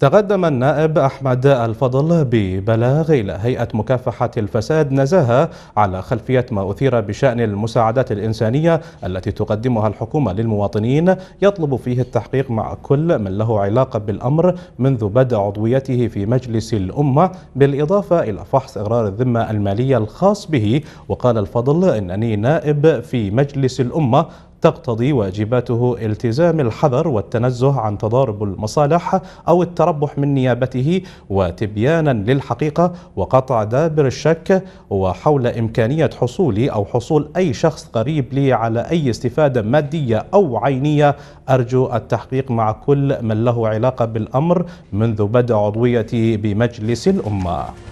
تقدم النائب أحمد الفضل ببلاغ إلى هيئة مكافحة الفساد نزاهة على خلفية ما أثير بشأن المساعدات الإنسانية التي تقدمها الحكومة للمواطنين يطلب فيه التحقيق مع كل من له علاقة بالأمر منذ بدء عضويته في مجلس الأمة بالإضافة إلى فحص إقرار الذمة المالية الخاص به وقال الفضل إنني نائب في مجلس الأمة تقتضي واجباته التزام الحذر والتنزه عن تضارب المصالح أو التربح من نيابته وتبيانا للحقيقة وقطع دابر الشك وحول إمكانية حصول أو حصول أي شخص قريب لي على أي استفادة مادية أو عينية أرجو التحقيق مع كل من له علاقة بالأمر منذ بدء عضويتي بمجلس الأمة